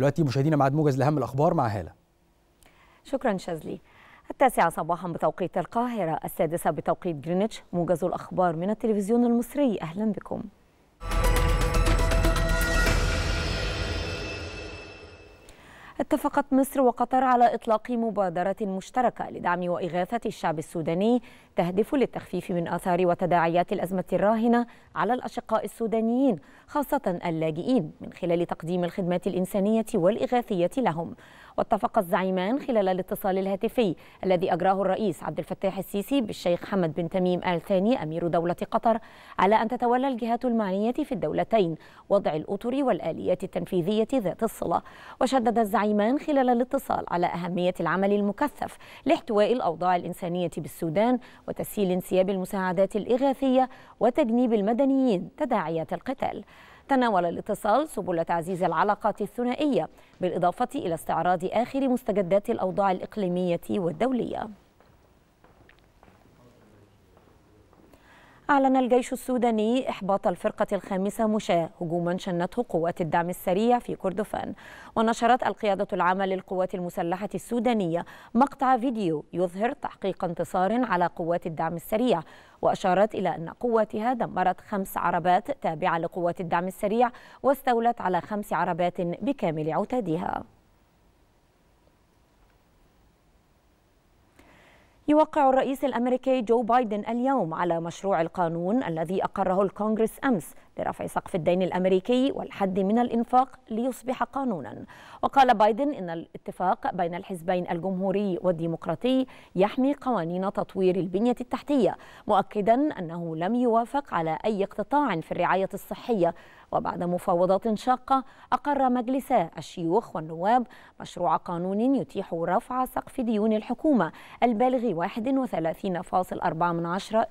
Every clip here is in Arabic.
دلوقتي مشاهدينا معاد موجز لأهم الأخبار مع هالة شكرا شاذلي التاسعة صباحا بتوقيت القاهرة السادسة بتوقيت جرينتش موجز الأخبار من التلفزيون المصري أهلا بكم اتفقت مصر وقطر على إطلاق مبادرة مشتركة لدعم وإغاثة الشعب السوداني تهدف للتخفيف من آثار وتداعيات الأزمة الراهنة على الأشقاء السودانيين خاصة اللاجئين من خلال تقديم الخدمات الإنسانية والإغاثية لهم واتفق الزعيمان خلال الاتصال الهاتفي الذي أجراه الرئيس عبد الفتاح السيسي بالشيخ حمد بن تميم آل ثاني أمير دولة قطر على أن تتولى الجهات المعنية في الدولتين وضع الأطر والآليات التنفيذية ذات الصلة وشدد الزعيمان خلال الاتصال على أهمية العمل المكثف لاحتواء الأوضاع الإنسانية بالسودان وتسهيل انسياب المساعدات الإغاثية وتجنيب المدنيين تداعيات القتال تناول الاتصال سبل تعزيز العلاقات الثنائية بالإضافة إلى استعراض آخر مستجدات الأوضاع الإقليمية والدولية أعلن الجيش السوداني إحباط الفرقة الخامسة مشاة هجوما شنته قوات الدعم السريع في كردفان ونشرت القيادة العامة للقوات المسلحة السودانية مقطع فيديو يظهر تحقيق انتصار على قوات الدعم السريع وأشارت إلى أن قواتها دمرت خمس عربات تابعة لقوات الدعم السريع واستولت على خمس عربات بكامل عتادها يوقع الرئيس الأمريكي جو بايدن اليوم على مشروع القانون الذي أقره الكونغرس أمس لرفع سقف الدين الأمريكي والحد من الإنفاق ليصبح قانونا وقال بايدن إن الاتفاق بين الحزبين الجمهوري والديمقراطي يحمي قوانين تطوير البنية التحتية مؤكدا أنه لم يوافق على أي اقتطاع في الرعاية الصحية وبعد مفاوضات شاقة أقر مجلسا الشيوخ والنواب مشروع قانون يتيح رفع سقف ديون الحكومة البالغ 31.4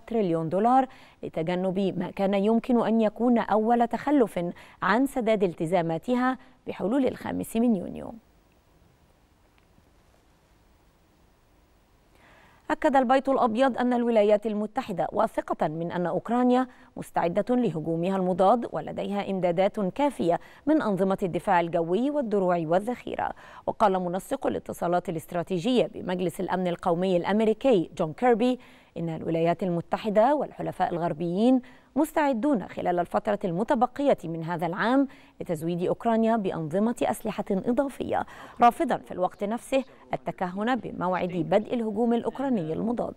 تريليون دولار لتجنب ما كان يمكن أن يكون أول تخلف عن سداد التزاماتها بحلول الخامس من يونيو أكد البيت الأبيض أن الولايات المتحدة واثقة من أن أوكرانيا مستعدة لهجومها المضاد ولديها إمدادات كافية من أنظمة الدفاع الجوي والدروع والذخيرة وقال منسق الاتصالات الاستراتيجية بمجلس الأمن القومي الأمريكي جون كيربي إن الولايات المتحدة والحلفاء الغربيين مستعدون خلال الفترة المتبقية من هذا العام لتزويد أوكرانيا بأنظمة أسلحة إضافية رافضا في الوقت نفسه التكهن بموعد بدء الهجوم الأوكراني المضاد.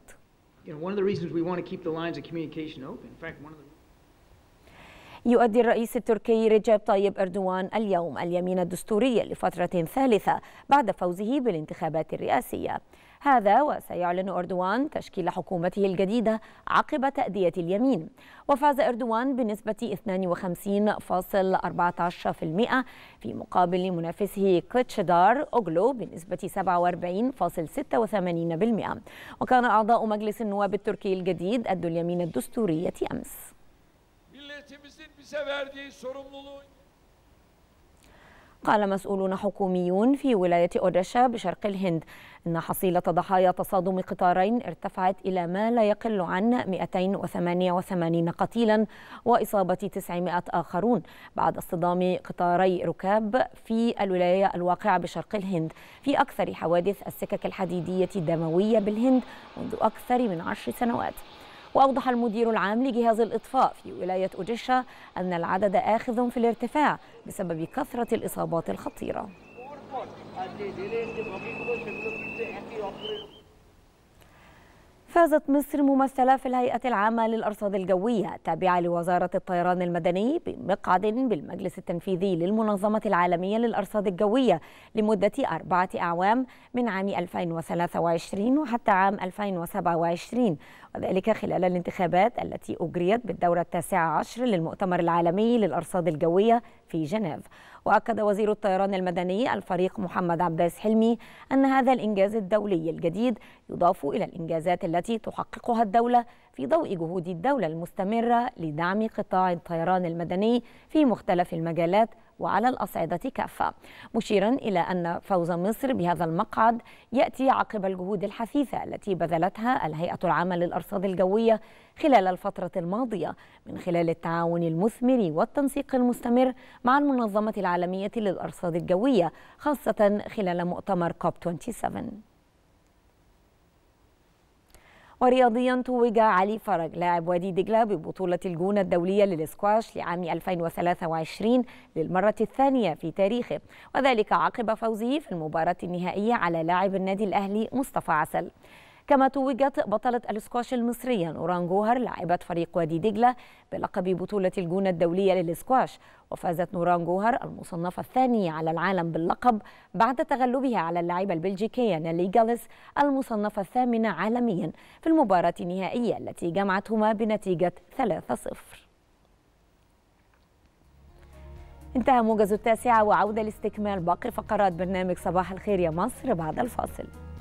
يؤدي الرئيس التركي رجب طيب أردوان اليوم اليمين الدستوري لفترة ثالثة بعد فوزه بالانتخابات الرئاسية هذا وسيعلن أردوان تشكيل حكومته الجديدة عقب تأدية اليمين وفاز أردوان بنسبة 52.14% في مقابل منافسه كليتشدار أوغلو بنسبة 47.86% وكان أعضاء مجلس النواب التركي الجديد أدوا اليمين الدستورية أمس قال مسؤولون حكوميون في ولاية أوديشا بشرق الهند إن حصيلة ضحايا تصادم قطارين ارتفعت إلى ما لا يقل عن 288 قتيلا وإصابة 900 آخرون بعد اصطدام قطاري ركاب في الولاية الواقعة بشرق الهند في أكثر حوادث السكك الحديدية الدموية بالهند منذ أكثر من عشر سنوات وأوضح المدير العام لجهاز الإطفاء في ولاية أوديشا أن العدد آخذ في الارتفاع بسبب كثرة الإصابات الخطيرة فازت مصر ممثلة في الهيئة العامة للأرصاد الجوية التابعة لوزارة الطيران المدني بمقعد بالمجلس التنفيذي للمنظمة العالمية للأرصاد الجوية لمدة أربعة أعوام من عام 2023 وحتى عام 2027 وذلك خلال الانتخابات التي أجريت بالدورة التاسعة عشر للمؤتمر العالمي للأرصاد الجوية في جنيف وأكد وزير الطيران المدني الفريق محمد عباس حلمي أن هذا الإنجاز الدولي الجديد يضاف إلى الإنجازات التي التي تحققها الدولة في ضوء جهود الدولة المستمرة لدعم قطاع الطيران المدني في مختلف المجالات وعلى الأصعدة كافة مشيرا إلى أن فوز مصر بهذا المقعد يأتي عقب الجهود الحثيثة التي بذلتها الهيئة العامة للأرصاد الجوية خلال الفترة الماضية من خلال التعاون المثمر والتنسيق المستمر مع المنظمة العالمية للأرصاد الجوية خاصة خلال مؤتمر كوب 27 ورياضيا توج علي فرج لاعب وادي دجلة ببطولة الجونة الدولية للسكواش لعام 2023 للمرة الثانية في تاريخه وذلك عقب فوزه في المباراة النهائية على لاعب النادي الأهلي مصطفى عسل كما توجت بطلة الاسكواش المصرية نوران جوهر لاعبة فريق وادي دجلة بلقب بطولة الجونة الدولية للاسكواش وفازت نوران جوهر المصنفة الثانية على العالم باللقب بعد تغلبها على اللاعبة البلجيكية نالي جالس المصنفة الثامنة عالميا في المباراة النهائية التي جمعتهما بنتيجة 3-0 انتهى موجز التاسعة وعودة لاستكمال باقي فقرات برنامج صباح الخير يا مصر بعد الفاصل